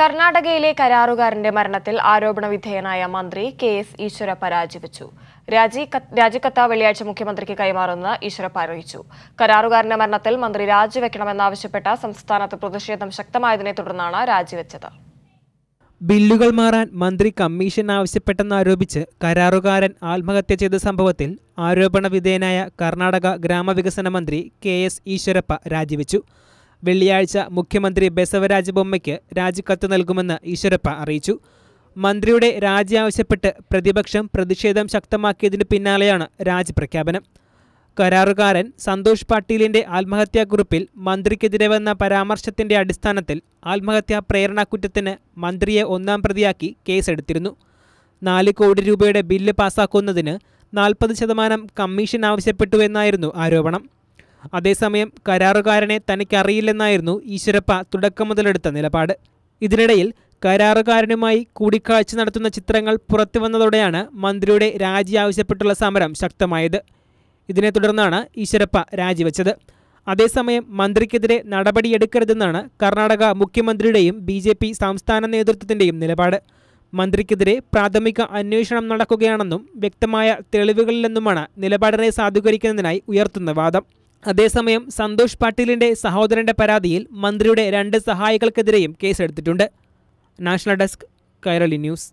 കർണാടകയിലെ കരാറുകാരന്റെ മരണത്തിൽ ആരോപണ വിധേയനായ മന്ത്രി കെ എസ് ഈശ്വര പരാജയപ്പിച്ചു രാജി രാജിക്കത്ത വെള്ളിയാഴ്ച മുഖ്യമന്ത്രിക്ക് കൈമാറുമെന്ന് ഈശ്വരപ്പ അറിയിച്ചു കരാറുകാരന്റെ മരണത്തിൽ മന്ത്രി രാജിവെക്കണമെന്നാവശ്യപ്പെട്ട സംസ്ഥാനത്ത് പ്രതിഷേധം ശക്തമായതിനെ തുടർന്നാണ് രാജിവെച്ചത് ബില്ലുകൾ മാറാൻ മന്ത്രി കമ്മീഷൻ ആവശ്യപ്പെട്ടെന്നാരോപിച്ച് കരാറുകാരൻ ആത്മഹത്യ ചെയ്ത സംഭവത്തിൽ ആരോപണ വിധേയനായ കർണാടക ഗ്രാമവികസന മന്ത്രി കെ എസ് ഈശ്വരപ്പ രാജിവെച്ചു വെള്ളിയാഴ്ച മുഖ്യമന്ത്രി ബസവരാജ് ബൊമ്മയ്ക്ക് രാജിക്കത്ത് നൽകുമെന്ന് ഈശ്വരപ്പ അറിയിച്ചു മന്ത്രിയുടെ രാജി ആവശ്യപ്പെട്ട് പ്രതിപക്ഷം പ്രതിഷേധം ശക്തമാക്കിയതിനു പിന്നാലെയാണ് രാജി പ്രഖ്യാപനം കരാറുകാരൻ സന്തോഷ് പാട്ടീലിന്റെ ആത്മഹത്യാക്കുറിപ്പിൽ മന്ത്രിക്കെതിരെ വന്ന പരാമർശത്തിന്റെ അടിസ്ഥാനത്തിൽ ആത്മഹത്യാ പ്രേരണാക്കുറ്റത്തിന് മന്ത്രിയെ ഒന്നാം പ്രതിയാക്കി കേസെടുത്തിരുന്നു നാല് കോടി രൂപയുടെ ബില്ല് പാസാക്കുന്നതിന് നാൽപ്പത് ശതമാനം കമ്മീഷൻ ആവശ്യപ്പെട്ടുവെന്നായിരുന്നു ആരോപണം അതേസമയം കരാറുകാരനെ തനിക്കറിയില്ലെന്നായിരുന്നു ഈശ്വരപ്പ തുടക്കം മുതലെടുത്ത നിലപാട് ഇതിനിടയിൽ കരാറുകാരനുമായി കൂടിക്കാഴ്ച നടത്തുന്ന ചിത്രങ്ങൾ പുറത്തു വന്നതോടെയാണ് മന്ത്രിയുടെ രാജി ആവശ്യപ്പെട്ടുള്ള സമരം ശക്തമായത് ഇതിനെ തുടർന്നാണ് ഈശ്വരപ്പ രാജിവെച്ചത് അതേസമയം മന്ത്രിക്കെതിരെ നടപടിയെടുക്കരുതെന്നാണ് കർണാടക മുഖ്യമന്ത്രിയുടെയും ബി ജെ പി സംസ്ഥാന നേതൃത്വത്തിൻ്റെയും നിലപാട് മന്ത്രിക്കെതിരെ പ്രാഥമിക അന്വേഷണം നടക്കുകയാണെന്നും വ്യക്തമായ തെളിവുകളിലെന്നുമാണ് നിലപാടിനെ സാധൂകരിക്കുന്നതിനായി ഉയർത്തുന്ന വാദം അതേസമയം സന്തോഷ് പാട്ടീലിന്റെ സഹോദരന്റെ പരാതിയിൽ മന്ത്രിയുടെ രണ്ട് സഹായികൾക്കെതിരെയും കേസെടുത്തിട്ടുണ്ട് നാഷണൽ ഡെസ്ക് കൈരളി ന്യൂസ്